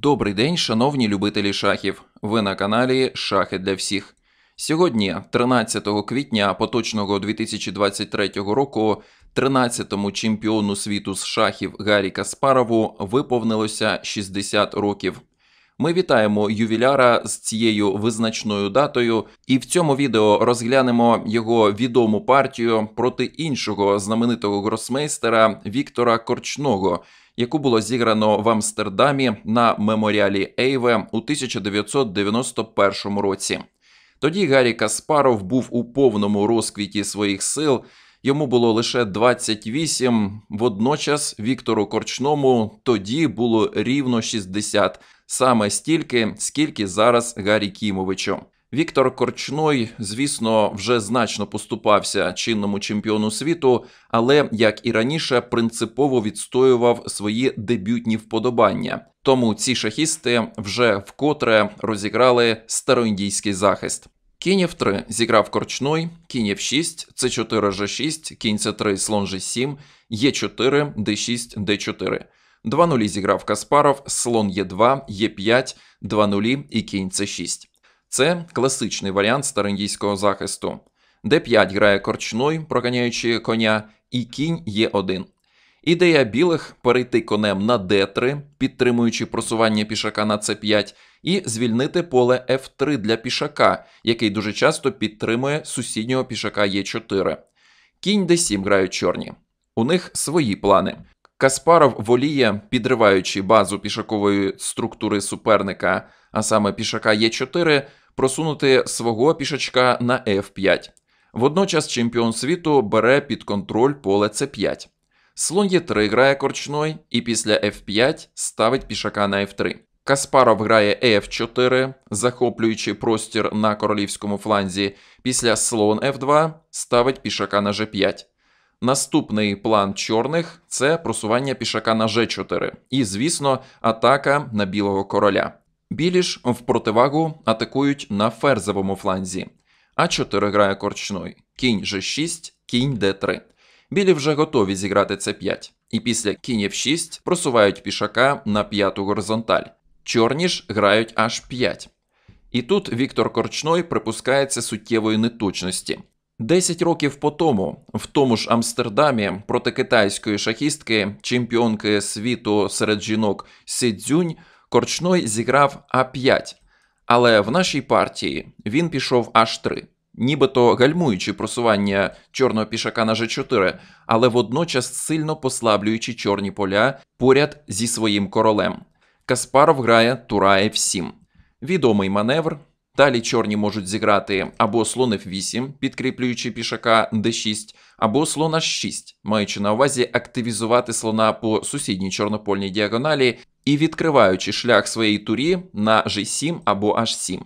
Добрий день, шановні любителі шахів. Ви на каналі Шахи для всіх. Сьогодні, 13 квітня поточного 2023 року, 13-му чемпіону світу з шахів Гаррі Каспарову виповнилося 60 років. Ми вітаємо ювіляра з цією визначною датою, і в цьому відео розглянемо його відому партію проти іншого знаменитого гросмейстера Віктора Корчного яку було зіграно в Амстердамі на меморіалі Ейве у 1991 році. Тоді Гаррі Каспаров був у повному розквіті своїх сил. Йому було лише 28, водночас Віктору Корчному тоді було рівно 60, саме стільки, скільки зараз Гаррі Кімовичу. Віктор Корчной, звісно, вже значно поступався чинному чемпіону світу, але як і раніше, принципово відстоював свої дебютні вподобання. Тому ці шахісти вже вкотре розіграли староіндійський захист. Кінь F3 зіграв корчной, кінь F6, c4 g6, кінь c3 слон g7, e4, d6, d4. 2 нулі зіграв Каспаров, слон e2, e5, 2 нулі і кінь c6. Це класичний варіант стариндійського захисту. Д5 грає корчной, проганяючи коня, і кінь Е1. Ідея білих перейти конем на Д3, підтримуючи просування пішака на С5, і звільнити поле F3 для пішака, який дуже часто підтримує сусіднього пішака Е4. Кінь Д7 грають чорні. У них свої плани. Каспаров воліє, підриваючи базу пішакової структури суперника, а саме пішака Е4, просунути свого пішачка на F5. Водночас чемпіон світу бере під контроль поле C5. Слон Е3 грає корчной і після F5 ставить пішака на F3. Каспаров грає F4, захоплюючи простір на королівському фланзі. Після слон F2 ставить пішака на G5. Наступний план чорних це просування пішака на G4. І, звісно, атака на білого короля. Біліш в противагу атакують на ферзовому фланзі. А4 грає корчною, кінь G6, кінь d3. Білі вже готові зіграти c5, і після кінь f6 просувають пішака на п'яту горизонталь. Чорні ж грають аж 5. І тут Віктор Корчной припускається суттєвої неточності. Десять років по тому, в тому ж Амстердамі, проти китайської шахістки, чемпіонки світу серед жінок Сідзюнь. Корчной зіграв А5, але в нашій партії він пішов H3, нібито гальмуючи просування чорного пішака на G4, але водночас сильно послаблюючи чорні поля поряд зі своїм королем. Каспаров грає Тура 7 Відомий маневр, Далі чорні можуть зіграти або слон F8, підкріплюючи пішака d6, або слон H6, маючи на увазі активізувати слона по сусідній чорнопольній діагоналі і відкриваючи шлях своєї турі на g7 або h7.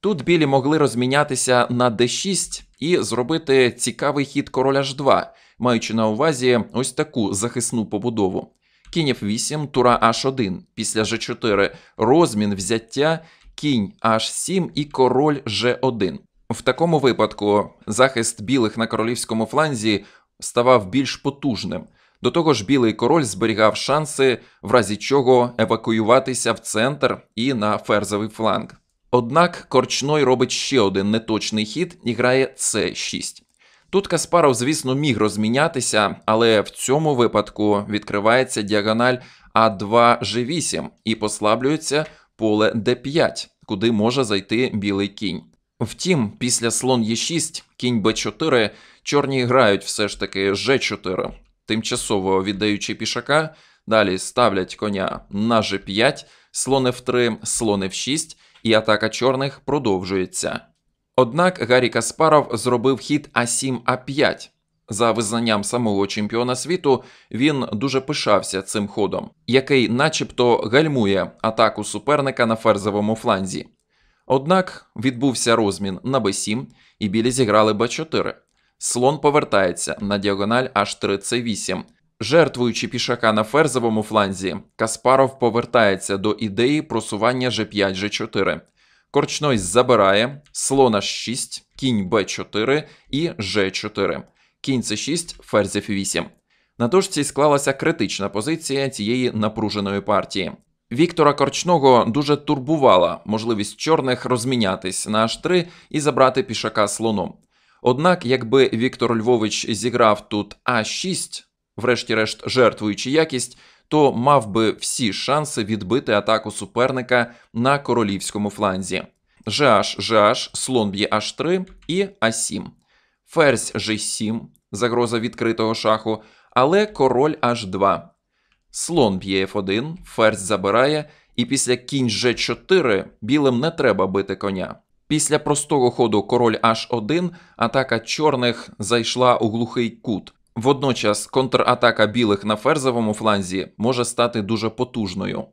Тут білі могли розмінятися на d6 і зробити цікавий хід король h2, маючи на увазі ось таку захисну побудову. Кінь f8, тура h1, після g4, розмін взяття кінь H7 і король G1. В такому випадку захист білих на королівському фланзі ставав більш потужним. До того ж, білий король зберігав шанси, в разі чого евакуюватися в центр і на ферзовий фланг. Однак корчной робить ще один неточний хід і грає c 6 Тут Каспаров, звісно, міг розмінятися, але в цьому випадку відкривається діагональ А2G8 і послаблюється поле d5 куди може зайти білий кінь. Втім, після слон Е6, кінь Б4, чорні грають все ж таки Ж4, тимчасово віддаючи пішака, далі ставлять коня на Ж5, слон F3, слон F6, і атака чорних продовжується. Однак Гаррі Каспаров зробив хід А7А5. За визнанням самого чемпіона світу він дуже пишався цим ходом, який, начебто, гальмує атаку суперника на ферзовому фланзі. Однак відбувся розмін на b7, і білі зіграли b4. Слон повертається на діагональ h3 c 8 Жертвуючи пішака на ферзовому фланзі, Каспаров повертається до ідеї просування g5g4. Корчнойсь забирає слон слона 6, кінь b4 і g4 кінь c6, ферзь f8. На дошці склалася критична позиція цієї напруженої партії. Віктора Корчного дуже турбувала можливість чорних розмінятись на h3 і забрати пішака слоном. Однак, якби Віктор Львович зіграв тут А6, врешті-решт жертвуючи якість, то мав би всі шанси відбити атаку суперника на королівському фланзі. GH, GH, слон б'є H3 і А7 ферзь g7, загроза відкритого шаху, але король h2. Слон б'є f1, ферзь забирає, і після кінь g4 білим не треба бити коня. Після простого ходу король h1 атака чорних зайшла у глухий кут. Водночас контратака білих на ферзовому фланзі може стати дуже потужною.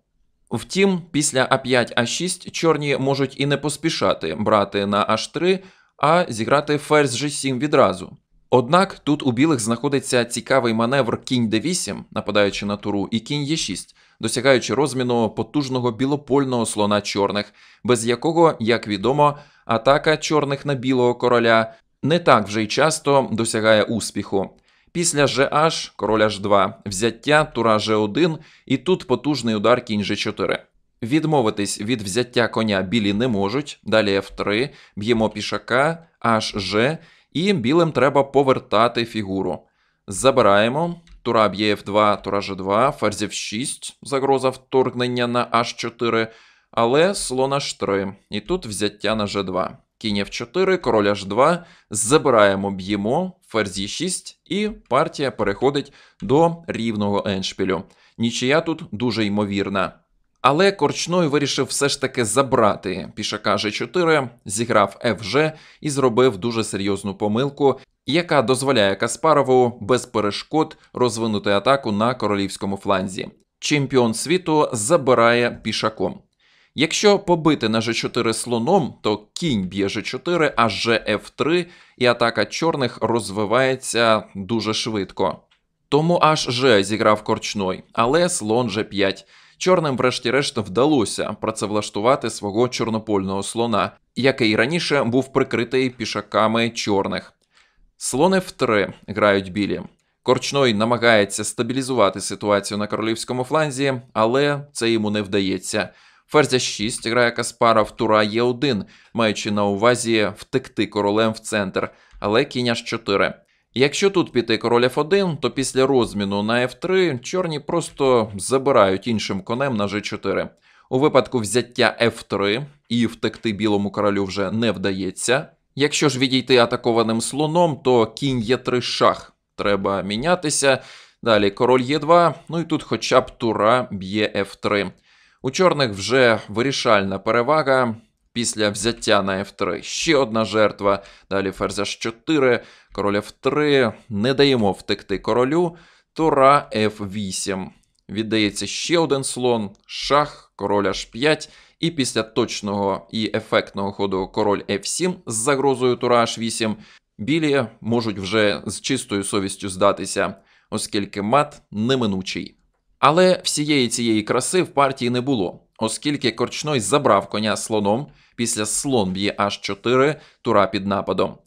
Втім, після А5 А6 чорні можуть і не поспішати брати на H3, а зіграти ферзь g7 відразу. Однак тут у білих знаходиться цікавий маневр кінь d8, нападаючи на туру, і кінь e6, досягаючи розміну потужного білопольного слона чорних, без якого, як відомо, атака чорних на білого короля не так вже й часто досягає успіху. Після gh король h2, взяття тура g1, і тут потужний удар кінь g4. Відмовитись від взяття коня білі не можуть. Далі F3, б'ємо пішака, HG, і білим треба повертати фігуру. Забираємо. Тура б'є F2, тура G2, ферзів 6, загроза вторгнення на H4, але слон H3. І тут взяття на G2. Кінь F4, король H2. Забираємо, б'ємо, ферзі 6, і партія переходить до рівного еншпілю. Нічия тут дуже ймовірна. Але Корчной вирішив все ж таки забрати пішака G4, зіграв FG і зробив дуже серйозну помилку, яка дозволяє Каспарову без перешкод розвинути атаку на королівському фланзі. Чемпіон світу забирає пішаком. Якщо побити на G4 слоном, то кінь б'є G4, а GF3, і атака чорних розвивається дуже швидко. Тому аж G зіграв корчной, але слон G5. Чорним, врешті-решт, вдалося працевлаштувати свого чорнопольного слона, який раніше був прикритий пішаками чорних. Слони в три грають білі. Корчной намагається стабілізувати ситуацію на королівському фланзі, але це йому не вдається. Ферзя 6 грає Каспаров, тура Є1, маючи на увазі втекти королем в центр, але кінь аж 4. Якщо тут піти король F1, то після розміну на F3 чорні просто забирають іншим конем на G4. У випадку взяття F3 і втекти білому королю вже не вдається. Якщо ж відійти атакованим слоном, то кінь є 3 шах. Треба мінятися. Далі король Е2, ну і тут хоча б тура б'є F3. У чорних вже вирішальна перевага після взяття на F3. Ще одна жертва, далі ферзь H4. Король F3. Не даємо втекти королю. Тура F8. Віддається ще один слон, шах, король H5. І після точного і ефектного ходу король F7 з загрозою Тура H8. Білі можуть вже з чистою совістю здатися, оскільки мат неминучий. Але всієї цієї краси в партії не було, оскільки Корчной забрав коня слоном. Після слон б'є H4 тура під нападом.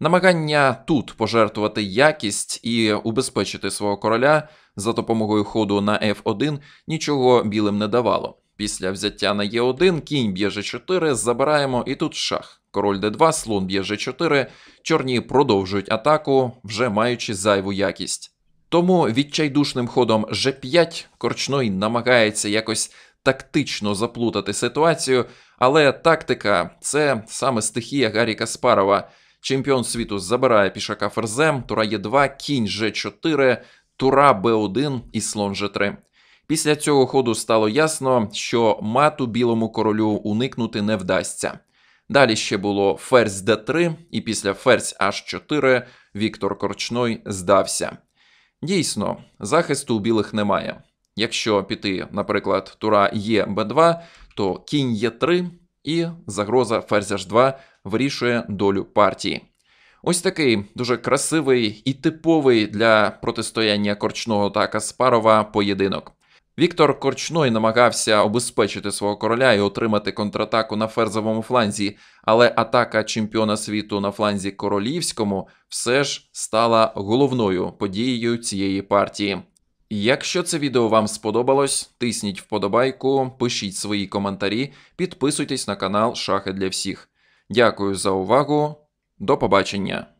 Намагання тут пожертвувати якість і убезпечити свого короля за допомогою ходу на F1 нічого білим не давало. Після взяття на Е1 кінь б'є G4, забираємо і тут шах. Король d2, слон б'є G4, чорні продовжують атаку, вже маючи зайву якість. Тому відчайдушним ходом G5 корчной намагається якось тактично заплутати ситуацію, але тактика це саме стихія Гаррі Каспарова – Чемпіон світу забирає пішака ферзем, тура Е2, кінь Ж4, тура Б1 і слон Ж3. Після цього ходу стало ясно, що мату білому королю уникнути не вдасться. Далі ще було ферзь Д3, і після ферзь H4 Віктор Корчной здався. Дійсно, захисту у білих немає. Якщо піти, наприклад, тура Е Б2, то кінь Е3 і загроза Ферзь 2 вирішує долю партії. Ось такий дуже красивий і типовий для протистояння корчного та Каспарова поєдинок. Віктор Корчной намагався обезпечити свого короля і отримати контратаку на ферзовому фланзі, але атака чемпіона світу на фланзі королівському все ж стала головною подією цієї партії. Якщо це відео вам сподобалось, тисніть вподобайку, пишіть свої коментарі, підписуйтесь на канал Шахи для всіх. Дякую за увагу, до побачення!